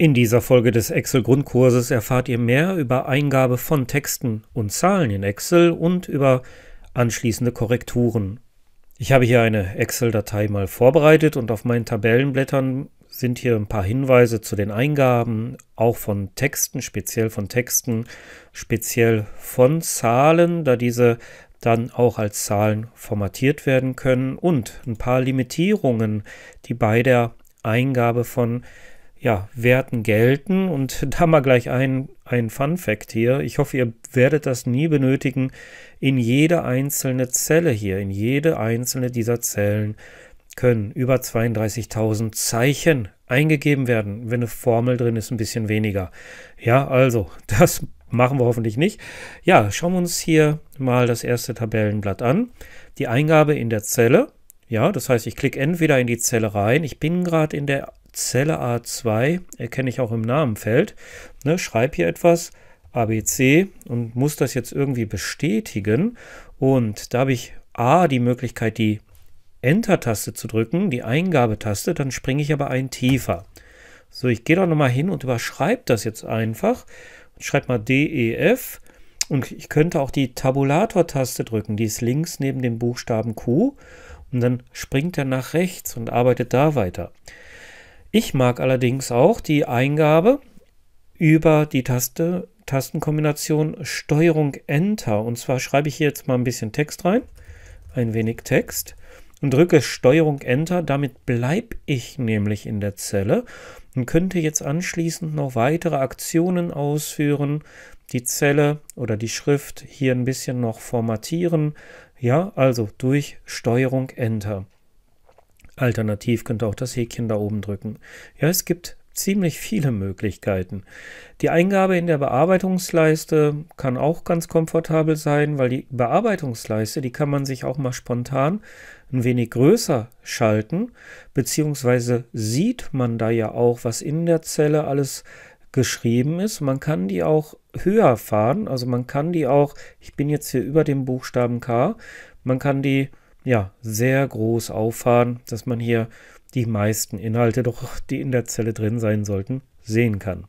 In dieser Folge des Excel-Grundkurses erfahrt ihr mehr über Eingabe von Texten und Zahlen in Excel und über anschließende Korrekturen. Ich habe hier eine Excel-Datei mal vorbereitet und auf meinen Tabellenblättern sind hier ein paar Hinweise zu den Eingaben, auch von Texten, speziell von Texten, speziell von Zahlen, da diese dann auch als Zahlen formatiert werden können und ein paar Limitierungen, die bei der Eingabe von Texten ja, Werten gelten. Und da mal gleich ein, ein Fun Fact hier. Ich hoffe, ihr werdet das nie benötigen. In jede einzelne Zelle hier, in jede einzelne dieser Zellen können über 32.000 Zeichen eingegeben werden. Wenn eine Formel drin ist, ein bisschen weniger. Ja, also, das machen wir hoffentlich nicht. Ja, schauen wir uns hier mal das erste Tabellenblatt an. Die Eingabe in der Zelle. Ja, das heißt, ich klicke entweder in die Zelle rein. Ich bin gerade in der Zelle A2 erkenne ich auch im Namenfeld. Ne, schreibe hier etwas, ABC, und muss das jetzt irgendwie bestätigen. Und da habe ich A die Möglichkeit, die Enter-Taste zu drücken, die Eingabetaste, dann springe ich aber ein tiefer. So, ich gehe da nochmal hin und überschreibe das jetzt einfach. Schreibe mal DEF und ich könnte auch die Tabulator-Taste drücken, die ist links neben dem Buchstaben Q und dann springt er nach rechts und arbeitet da weiter. Ich mag allerdings auch die Eingabe über die Taste Tastenkombination Steuerung Enter. Und zwar schreibe ich hier jetzt mal ein bisschen Text rein, ein wenig Text und drücke Steuerung Enter. Damit bleibe ich nämlich in der Zelle und könnte jetzt anschließend noch weitere Aktionen ausführen, die Zelle oder die Schrift hier ein bisschen noch formatieren. Ja, also durch Steuerung Enter. Alternativ könnt ihr auch das Häkchen da oben drücken. Ja, es gibt ziemlich viele Möglichkeiten. Die Eingabe in der Bearbeitungsleiste kann auch ganz komfortabel sein, weil die Bearbeitungsleiste, die kann man sich auch mal spontan ein wenig größer schalten, beziehungsweise sieht man da ja auch, was in der Zelle alles geschrieben ist. Man kann die auch höher fahren, also man kann die auch, ich bin jetzt hier über dem Buchstaben K, man kann die ja, sehr groß auffahren, dass man hier die meisten Inhalte, doch die in der Zelle drin sein sollten, sehen kann.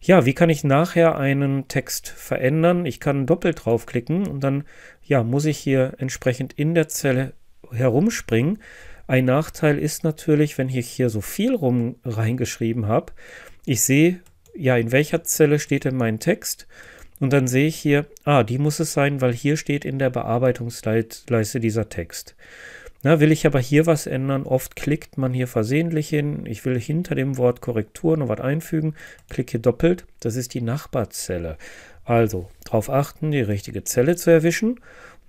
Ja, wie kann ich nachher einen Text verändern? Ich kann doppelt draufklicken und dann ja, muss ich hier entsprechend in der Zelle herumspringen. Ein Nachteil ist natürlich, wenn ich hier so viel rum reingeschrieben habe, ich sehe ja, in welcher Zelle steht denn mein Text und dann sehe ich hier, ah, die muss es sein, weil hier steht in der Bearbeitungsleiste dieser Text. Na, will ich aber hier was ändern, oft klickt man hier versehentlich hin. Ich will hinter dem Wort Korrektur noch was einfügen, klicke doppelt. Das ist die Nachbarzelle. Also darauf achten, die richtige Zelle zu erwischen.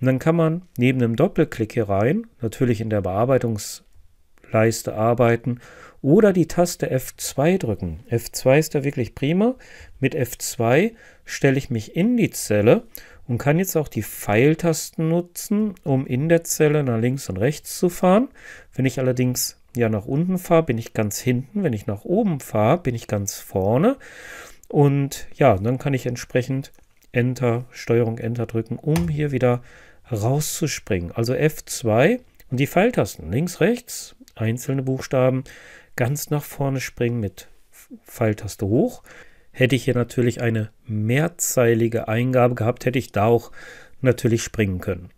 Und dann kann man neben dem Doppelklick hier rein, natürlich in der Bearbeitungsleiste arbeiten oder die Taste F2 drücken. F2 ist da wirklich prima. Mit F2 stelle ich mich in die Zelle und kann jetzt auch die Pfeiltasten nutzen, um in der Zelle nach links und rechts zu fahren. Wenn ich allerdings ja nach unten fahre, bin ich ganz hinten. Wenn ich nach oben fahre, bin ich ganz vorne. Und ja, dann kann ich entsprechend Enter, Steuerung Enter drücken, um hier wieder rauszuspringen. Also F2 und die Pfeiltasten links, rechts, einzelne Buchstaben, ganz nach vorne springen mit Pfeiltaste hoch. Hätte ich hier natürlich eine mehrzeilige Eingabe gehabt, hätte ich da auch natürlich springen können.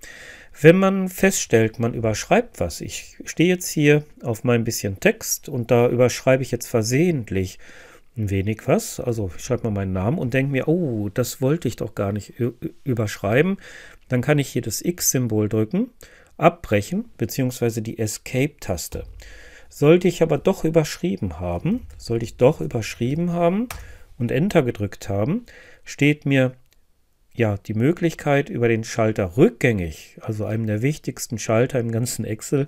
Wenn man feststellt, man überschreibt was, ich stehe jetzt hier auf meinem bisschen Text und da überschreibe ich jetzt versehentlich ein wenig was, also ich schreibe mal meinen Namen und denke mir, oh, das wollte ich doch gar nicht überschreiben, dann kann ich hier das X-Symbol drücken, abbrechen, beziehungsweise die Escape-Taste. Sollte ich aber doch überschrieben haben, sollte ich doch überschrieben haben und Enter gedrückt haben, steht mir ja die Möglichkeit über den Schalter rückgängig, also einem der wichtigsten Schalter im ganzen Excel,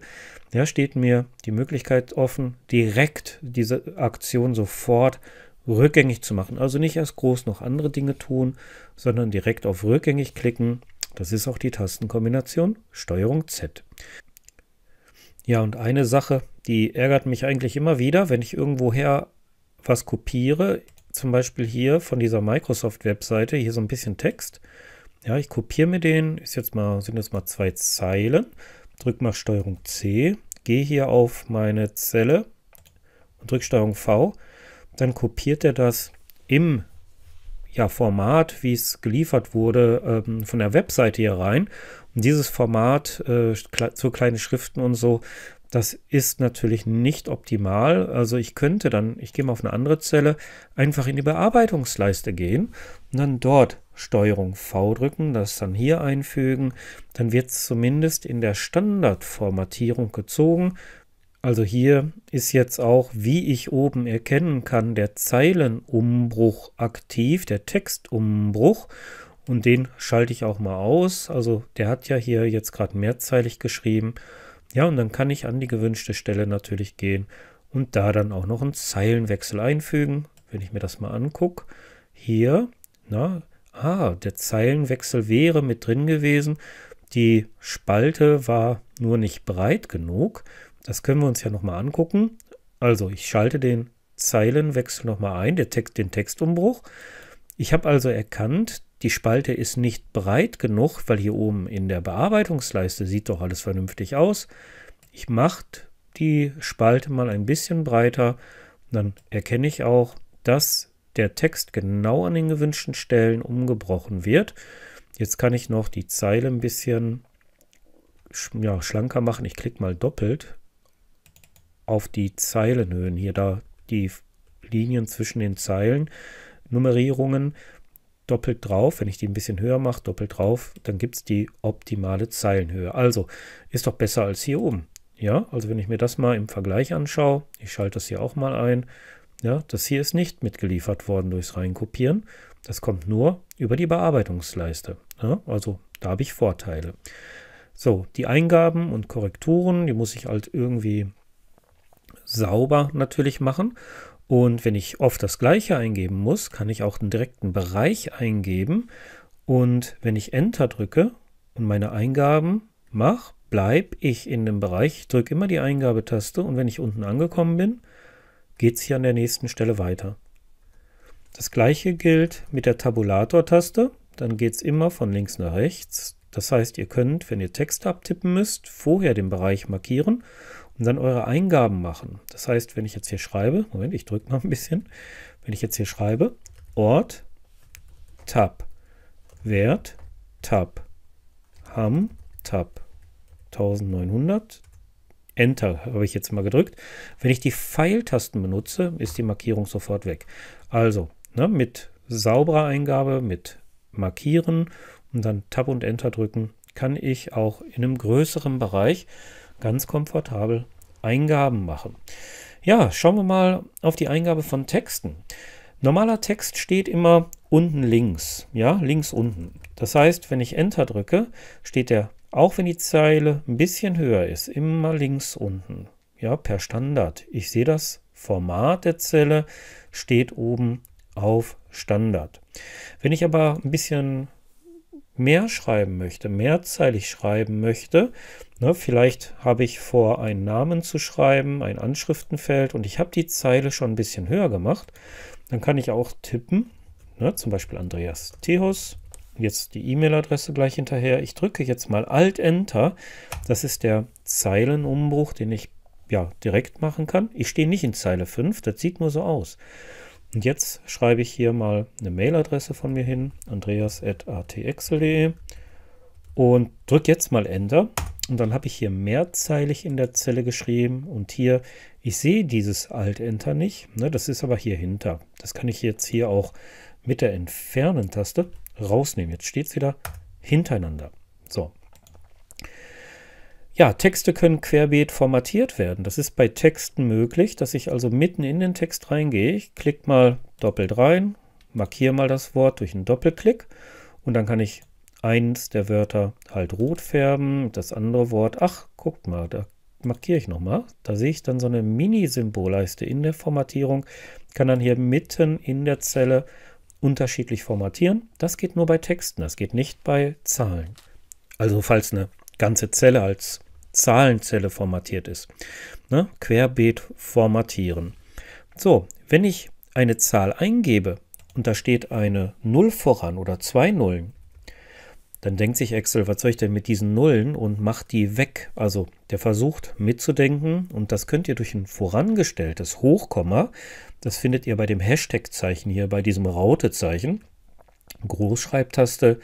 ja, steht mir die Möglichkeit offen, direkt diese Aktion sofort rückgängig zu machen. Also nicht erst groß noch andere Dinge tun, sondern direkt auf rückgängig klicken. Das ist auch die Tastenkombination STRG Z. Ja, und eine Sache, die ärgert mich eigentlich immer wieder, wenn ich irgendwoher was kopiere, zum Beispiel hier von dieser Microsoft-Webseite, hier so ein bisschen Text. Ja, ich kopiere mir den, ist jetzt mal, sind jetzt mal zwei Zeilen, drücke mal Steuerung C, gehe hier auf meine Zelle und drücke Steuerung V, dann kopiert er das im ja, Format, wie es geliefert wurde, ähm, von der Webseite hier rein und dieses Format, äh, so kleine Schriften und so, das ist natürlich nicht optimal. Also ich könnte dann, ich gehe mal auf eine andere Zelle, einfach in die Bearbeitungsleiste gehen und dann dort Steuerung V drücken, das dann hier einfügen. Dann wird es zumindest in der Standardformatierung gezogen. Also hier ist jetzt auch, wie ich oben erkennen kann, der Zeilenumbruch aktiv, der Textumbruch. Und den schalte ich auch mal aus. Also der hat ja hier jetzt gerade mehrzeilig geschrieben. Ja, und dann kann ich an die gewünschte Stelle natürlich gehen und da dann auch noch einen Zeilenwechsel einfügen. Wenn ich mir das mal angucke, hier, na, ah, der Zeilenwechsel wäre mit drin gewesen. Die Spalte war nur nicht breit genug. Das können wir uns ja nochmal angucken. Also ich schalte den Zeilenwechsel nochmal ein, der Text, den Textumbruch. Ich habe also erkannt, die Spalte ist nicht breit genug, weil hier oben in der Bearbeitungsleiste sieht doch alles vernünftig aus. Ich mache die Spalte mal ein bisschen breiter, dann erkenne ich auch, dass der Text genau an den gewünschten Stellen umgebrochen wird. Jetzt kann ich noch die Zeile ein bisschen ja, schlanker machen. Ich klicke mal doppelt auf die Zeilenhöhen. Hier da die Linien zwischen den Zeilen, Nummerierungen doppelt drauf, wenn ich die ein bisschen höher mache, doppelt drauf, dann gibt es die optimale Zeilenhöhe. Also ist doch besser als hier oben. Ja, also wenn ich mir das mal im Vergleich anschaue, ich schalte das hier auch mal ein, ja, das hier ist nicht mitgeliefert worden durchs Reinkopieren. Das kommt nur über die Bearbeitungsleiste. Ja, also da habe ich Vorteile. So, die Eingaben und Korrekturen, die muss ich halt irgendwie sauber natürlich machen. Und wenn ich oft das gleiche eingeben muss, kann ich auch den direkten Bereich eingeben. Und wenn ich Enter drücke und meine Eingaben mache, bleibe ich in dem Bereich. drücke immer die Eingabetaste und wenn ich unten angekommen bin, geht es hier an der nächsten Stelle weiter. Das gleiche gilt mit der Tabulator-Taste. Dann geht es immer von links nach rechts. Das heißt, ihr könnt, wenn ihr Text abtippen müsst, vorher den Bereich markieren und dann eure Eingaben machen. Das heißt, wenn ich jetzt hier schreibe, Moment, ich drücke mal ein bisschen, wenn ich jetzt hier schreibe, Ort, Tab, Wert, Tab, Ham, Tab, 1900, Enter habe ich jetzt mal gedrückt. Wenn ich die Pfeiltasten benutze, ist die Markierung sofort weg. Also ne, mit sauberer Eingabe, mit Markieren und dann Tab und Enter drücken, kann ich auch in einem größeren Bereich ganz komfortabel Eingaben machen. Ja, schauen wir mal auf die Eingabe von Texten. Normaler Text steht immer unten links, ja, links unten. Das heißt, wenn ich Enter drücke, steht er, auch wenn die Zeile ein bisschen höher ist, immer links unten, ja, per Standard. Ich sehe das Format der Zelle steht oben auf Standard. Wenn ich aber ein bisschen mehr schreiben möchte, mehrzeilig schreiben möchte, Ne, vielleicht habe ich vor, einen Namen zu schreiben, ein Anschriftenfeld und ich habe die Zeile schon ein bisschen höher gemacht. Dann kann ich auch tippen, ne, zum Beispiel Andreas Theos. jetzt die E-Mail-Adresse gleich hinterher. Ich drücke jetzt mal Alt-Enter. Das ist der Zeilenumbruch, den ich ja, direkt machen kann. Ich stehe nicht in Zeile 5, das sieht nur so aus. Und jetzt schreibe ich hier mal eine Mail-Adresse von mir hin, andreas.atexel.de und drücke jetzt mal Enter. Und dann habe ich hier mehrzeilig in der Zelle geschrieben und hier, ich sehe dieses Alt-Enter nicht, ne, das ist aber hier hinter. Das kann ich jetzt hier auch mit der Entfernen-Taste rausnehmen. Jetzt steht es wieder hintereinander. So. Ja, Texte können querbeet formatiert werden. Das ist bei Texten möglich, dass ich also mitten in den Text reingehe. Ich klicke mal doppelt rein, markiere mal das Wort durch einen Doppelklick und dann kann ich eins der Wörter halt rot färben, das andere Wort, ach, guckt mal, da markiere ich nochmal. Da sehe ich dann so eine Mini-Symbolleiste in der Formatierung, kann dann hier mitten in der Zelle unterschiedlich formatieren. Das geht nur bei Texten, das geht nicht bei Zahlen. Also falls eine ganze Zelle als Zahlenzelle formatiert ist. Ne? Querbeet formatieren. So, wenn ich eine Zahl eingebe und da steht eine 0 voran oder zwei Nullen, dann denkt sich Excel, was soll ich denn mit diesen Nullen und macht die weg. Also der versucht mitzudenken und das könnt ihr durch ein vorangestelltes Hochkomma, das findet ihr bei dem Hashtag-Zeichen hier, bei diesem Raute-Zeichen, Großschreibtaste,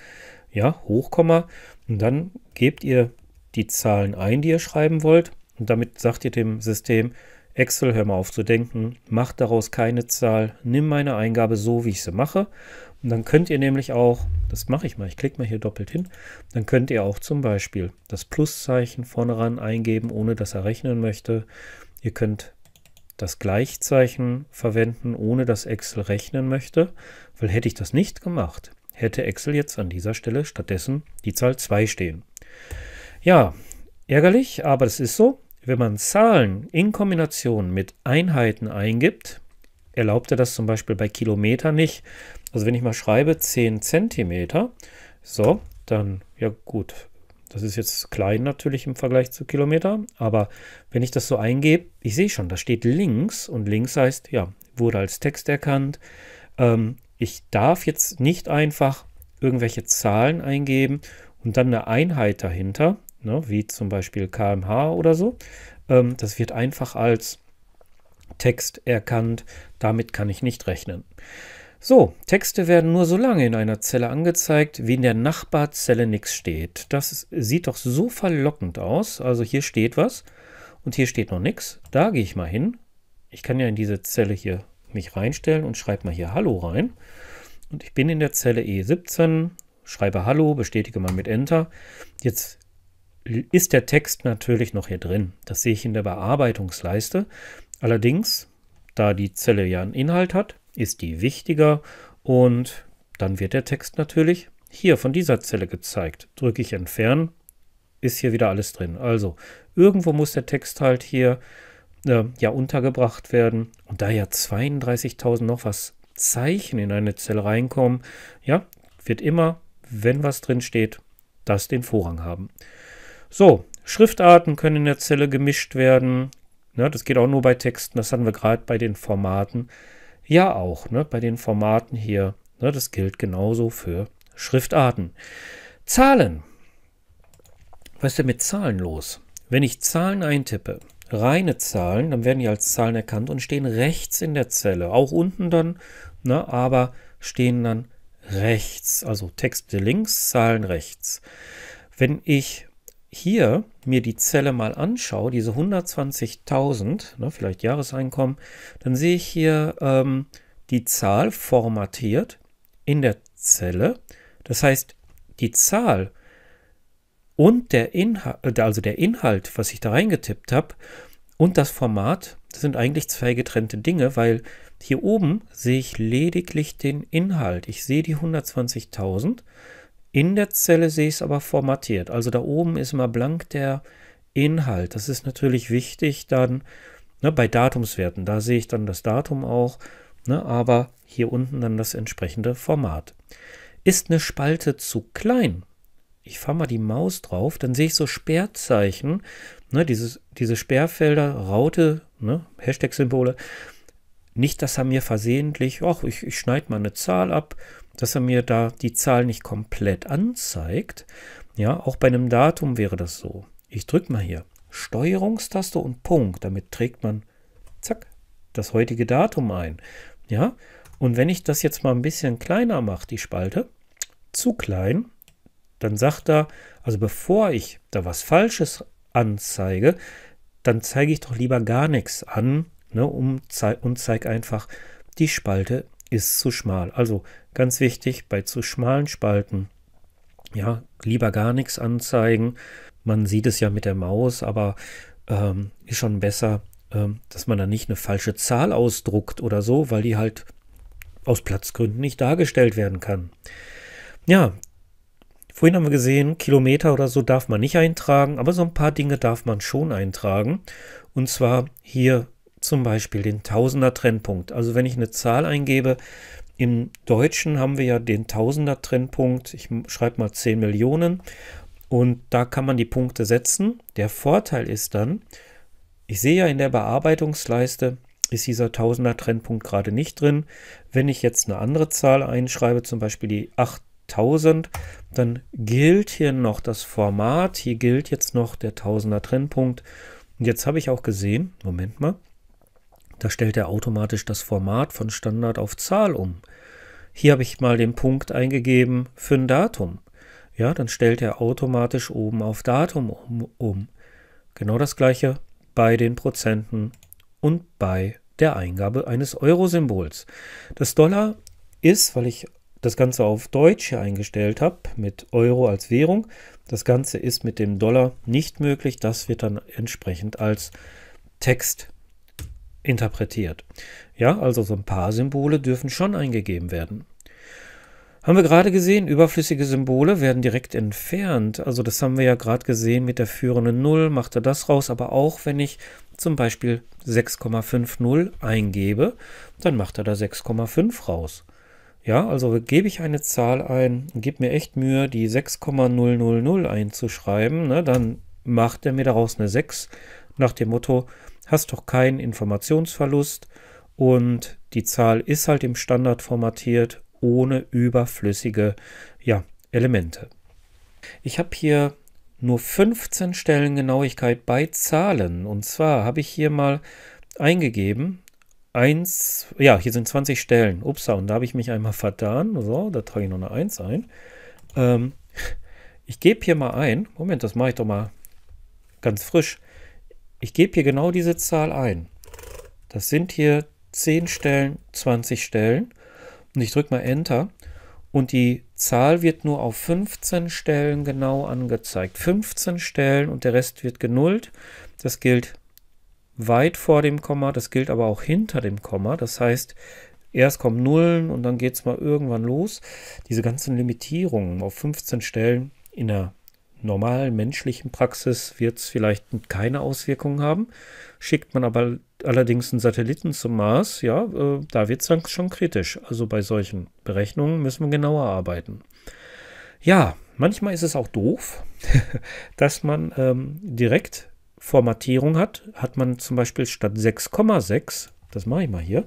ja, Hochkomma und dann gebt ihr die Zahlen ein, die ihr schreiben wollt und damit sagt ihr dem System, Excel, hör mal auf zu denken, mach daraus keine Zahl, nimm meine Eingabe so, wie ich sie mache und dann könnt ihr nämlich auch, das mache ich mal, ich klicke mal hier doppelt hin, dann könnt ihr auch zum Beispiel das Pluszeichen vorne ran eingeben, ohne dass er rechnen möchte. Ihr könnt das Gleichzeichen verwenden, ohne dass Excel rechnen möchte, weil hätte ich das nicht gemacht, hätte Excel jetzt an dieser Stelle stattdessen die Zahl 2 stehen. Ja, ärgerlich, aber es ist so, wenn man Zahlen in Kombination mit Einheiten eingibt, erlaubt er das zum Beispiel bei Kilometer nicht. Also wenn ich mal schreibe 10 Zentimeter, so, dann, ja gut, das ist jetzt klein natürlich im Vergleich zu Kilometer, aber wenn ich das so eingebe, ich sehe schon, da steht links und links heißt, ja, wurde als Text erkannt. Ähm, ich darf jetzt nicht einfach irgendwelche Zahlen eingeben und dann eine Einheit dahinter, ne, wie zum Beispiel kmh oder so. Ähm, das wird einfach als Text erkannt. Damit kann ich nicht rechnen. So, Texte werden nur so lange in einer Zelle angezeigt, wie in der Nachbarzelle nichts steht. Das sieht doch so verlockend aus. Also hier steht was und hier steht noch nichts. Da gehe ich mal hin. Ich kann ja in diese Zelle hier mich reinstellen und schreibe mal hier Hallo rein. Und ich bin in der Zelle E17, schreibe Hallo, bestätige mal mit Enter. Jetzt ist der Text natürlich noch hier drin. Das sehe ich in der Bearbeitungsleiste. Allerdings, da die Zelle ja einen Inhalt hat, ist die wichtiger und dann wird der Text natürlich hier von dieser Zelle gezeigt. Drücke ich entfernen, ist hier wieder alles drin. Also irgendwo muss der Text halt hier äh, ja untergebracht werden. Und da ja 32.000 noch was Zeichen in eine Zelle reinkommen, ja, wird immer, wenn was drin steht, das den Vorrang haben. So, Schriftarten können in der Zelle gemischt werden. Ne, das geht auch nur bei Texten, das hatten wir gerade bei den Formaten. Ja, auch ne, bei den Formaten hier. Ne, das gilt genauso für Schriftarten. Zahlen. Was ist denn mit Zahlen los? Wenn ich Zahlen eintippe, reine Zahlen, dann werden die als Zahlen erkannt und stehen rechts in der Zelle. Auch unten dann, ne, aber stehen dann rechts. Also Texte links, Zahlen rechts. Wenn ich hier mir die Zelle mal anschaue, diese 120.000, ne, vielleicht Jahreseinkommen, dann sehe ich hier ähm, die Zahl formatiert in der Zelle. Das heißt, die Zahl und der Inhalt, äh, also der Inhalt, was ich da reingetippt habe, und das Format, das sind eigentlich zwei getrennte Dinge, weil hier oben sehe ich lediglich den Inhalt. Ich sehe die 120.000 in der Zelle sehe ich es aber formatiert. Also da oben ist immer blank der Inhalt. Das ist natürlich wichtig dann ne, bei Datumswerten. Da sehe ich dann das Datum auch, ne, aber hier unten dann das entsprechende Format. Ist eine Spalte zu klein? Ich fahre mal die Maus drauf, dann sehe ich so Sperrzeichen, ne, dieses, diese Sperrfelder, Raute, ne, Hashtag-Symbole. Nicht, dass er mir versehentlich, ach, ich, ich schneide mal eine Zahl ab dass er mir da die Zahl nicht komplett anzeigt. Ja, auch bei einem Datum wäre das so. Ich drücke mal hier Steuerungstaste und Punkt. Damit trägt man, zack, das heutige Datum ein. Ja, und wenn ich das jetzt mal ein bisschen kleiner mache, die Spalte, zu klein, dann sagt er, also bevor ich da was Falsches anzeige, dann zeige ich doch lieber gar nichts an ne, um, und zeige einfach die Spalte ist zu schmal. Also ganz wichtig bei zu schmalen Spalten. Ja, lieber gar nichts anzeigen. Man sieht es ja mit der Maus, aber ähm, ist schon besser, ähm, dass man da nicht eine falsche Zahl ausdruckt oder so, weil die halt aus Platzgründen nicht dargestellt werden kann. Ja, vorhin haben wir gesehen, Kilometer oder so darf man nicht eintragen, aber so ein paar Dinge darf man schon eintragen. Und zwar hier zum Beispiel den Tausender Trennpunkt. Also wenn ich eine Zahl eingebe, im Deutschen haben wir ja den Tausender Trennpunkt, ich schreibe mal 10 Millionen und da kann man die Punkte setzen. Der Vorteil ist dann, ich sehe ja in der Bearbeitungsleiste, ist dieser Tausender Trennpunkt gerade nicht drin. Wenn ich jetzt eine andere Zahl einschreibe, zum Beispiel die 8000, dann gilt hier noch das Format, hier gilt jetzt noch der Tausender Trennpunkt. Und jetzt habe ich auch gesehen, Moment mal, da stellt er automatisch das Format von Standard auf Zahl um. Hier habe ich mal den Punkt eingegeben für ein Datum. Ja, dann stellt er automatisch oben auf Datum um. Genau das gleiche bei den Prozenten und bei der Eingabe eines Euro-Symbols. Das Dollar ist, weil ich das Ganze auf Deutsch hier eingestellt habe, mit Euro als Währung. Das Ganze ist mit dem Dollar nicht möglich. Das wird dann entsprechend als Text interpretiert. Ja, also so ein paar Symbole dürfen schon eingegeben werden. Haben wir gerade gesehen, überflüssige Symbole werden direkt entfernt. Also das haben wir ja gerade gesehen mit der führenden 0, macht er das raus. Aber auch wenn ich zum Beispiel 6,50 eingebe, dann macht er da 6,5 raus. Ja, also gebe ich eine Zahl ein, gebe mir echt Mühe, die 6,000 einzuschreiben, ne, dann macht er mir daraus eine 6 nach dem Motto, hast doch keinen Informationsverlust und die Zahl ist halt im Standard formatiert ohne überflüssige ja, Elemente. Ich habe hier nur 15 Stellen Genauigkeit bei Zahlen und zwar habe ich hier mal eingegeben 1, ja, hier sind 20 Stellen. ups, und da habe ich mich einmal vertan. So, da trage ich noch eine 1 ein. Ähm, ich gebe hier mal ein, Moment, das mache ich doch mal ganz frisch. Ich gebe hier genau diese Zahl ein. Das sind hier 10 Stellen, 20 Stellen. Und ich drücke mal Enter. Und die Zahl wird nur auf 15 Stellen genau angezeigt. 15 Stellen und der Rest wird genullt. Das gilt weit vor dem Komma, das gilt aber auch hinter dem Komma. Das heißt, erst kommen Nullen und dann geht es mal irgendwann los. Diese ganzen Limitierungen auf 15 Stellen in der normalen menschlichen Praxis wird es vielleicht keine Auswirkungen haben. Schickt man aber allerdings einen Satelliten zum Mars, ja, äh, da wird es dann schon kritisch. Also bei solchen Berechnungen müssen wir genauer arbeiten. Ja, manchmal ist es auch doof, dass man ähm, direkt Formatierung hat. Hat man zum Beispiel statt 6,6, das mache ich mal hier,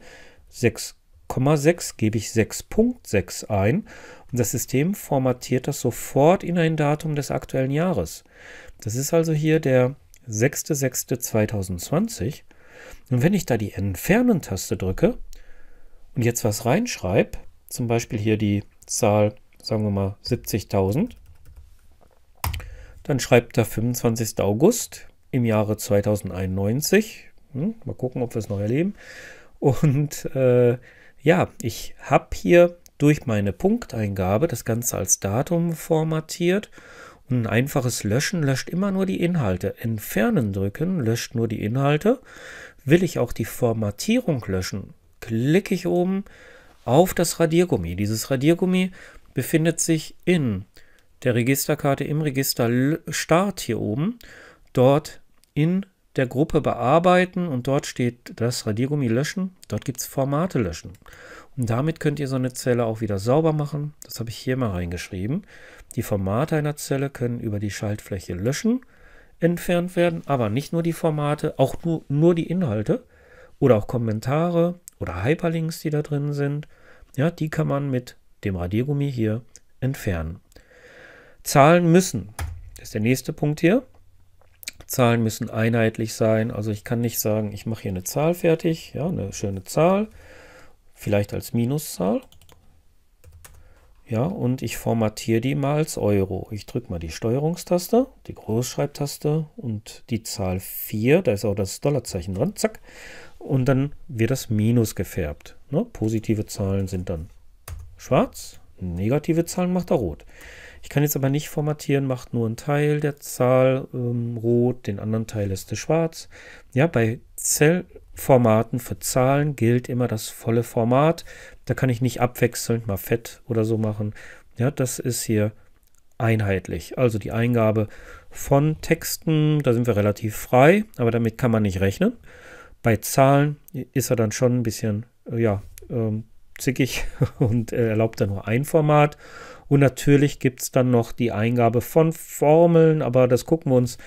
6 6,6 gebe ich 6.6 ein und das System formatiert das sofort in ein Datum des aktuellen Jahres. Das ist also hier der 6.6.2020. Und wenn ich da die Entfernen-Taste drücke und jetzt was reinschreibe, zum Beispiel hier die Zahl, sagen wir mal 70.000, dann schreibt er 25. August im Jahre 2091. Hm, mal gucken, ob wir es noch erleben. Und äh, ja, ich habe hier durch meine Punkteingabe das Ganze als Datum formatiert ein einfaches Löschen löscht immer nur die Inhalte. Entfernen drücken löscht nur die Inhalte. Will ich auch die Formatierung löschen, klicke ich oben auf das Radiergummi. Dieses Radiergummi befindet sich in der Registerkarte im Register Start hier oben. Dort in der Gruppe bearbeiten und dort steht das Radiergummi löschen. Dort gibt es Formate löschen. Und damit könnt ihr so eine Zelle auch wieder sauber machen. Das habe ich hier mal reingeschrieben. Die Formate einer Zelle können über die Schaltfläche löschen entfernt werden, aber nicht nur die Formate, auch nur, nur die Inhalte oder auch Kommentare oder Hyperlinks, die da drin sind. Ja, die kann man mit dem Radiergummi hier entfernen. Zahlen müssen. Das ist der nächste Punkt hier. Zahlen müssen einheitlich sein. Also ich kann nicht sagen, ich mache hier eine Zahl fertig, ja, eine schöne Zahl, vielleicht als Minuszahl. Ja, und ich formatiere die mal als Euro. Ich drücke mal die Steuerungstaste, die Großschreibtaste und die Zahl 4, da ist auch das Dollarzeichen dran, zack. Und dann wird das Minus gefärbt. Ne? Positive Zahlen sind dann schwarz, negative Zahlen macht er rot. Ich kann jetzt aber nicht formatieren, macht nur einen Teil der Zahl ähm, rot, den anderen Teil lässt es schwarz. Ja, bei Zellformaten für Zahlen gilt immer das volle Format. Da kann ich nicht abwechselnd mal fett oder so machen. Ja, das ist hier einheitlich. Also die Eingabe von Texten, da sind wir relativ frei, aber damit kann man nicht rechnen. Bei Zahlen ist er dann schon ein bisschen, äh, ja, ähm, zickig und äh, erlaubt dann nur ein Format. Und natürlich gibt es dann noch die Eingabe von Formeln, aber das gucken wir uns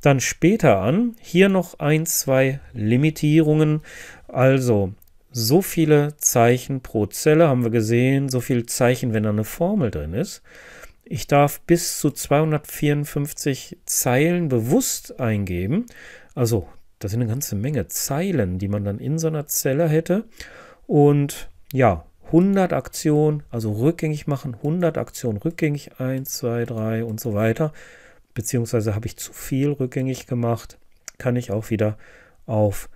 dann später an. Hier noch ein, zwei Limitierungen. Also so viele Zeichen pro Zelle haben wir gesehen, so viele Zeichen, wenn da eine Formel drin ist. Ich darf bis zu 254 Zeilen bewusst eingeben. Also das sind eine ganze Menge Zeilen, die man dann in so einer Zelle hätte. Und ja, 100 Aktionen, also rückgängig machen, 100 Aktionen rückgängig, 1, 2, 3 und so weiter. Beziehungsweise habe ich zu viel rückgängig gemacht, kann ich auch wieder auf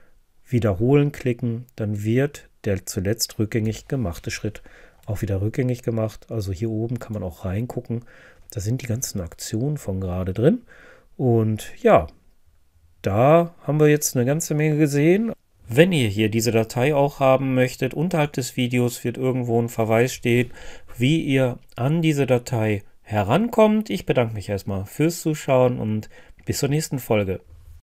Wiederholen klicken, dann wird der zuletzt rückgängig gemachte Schritt auch wieder rückgängig gemacht. Also hier oben kann man auch reingucken, da sind die ganzen Aktionen von gerade drin. Und ja, da haben wir jetzt eine ganze Menge gesehen. Wenn ihr hier diese Datei auch haben möchtet, unterhalb des Videos wird irgendwo ein Verweis stehen, wie ihr an diese Datei herankommt. Ich bedanke mich erstmal fürs Zuschauen und bis zur nächsten Folge.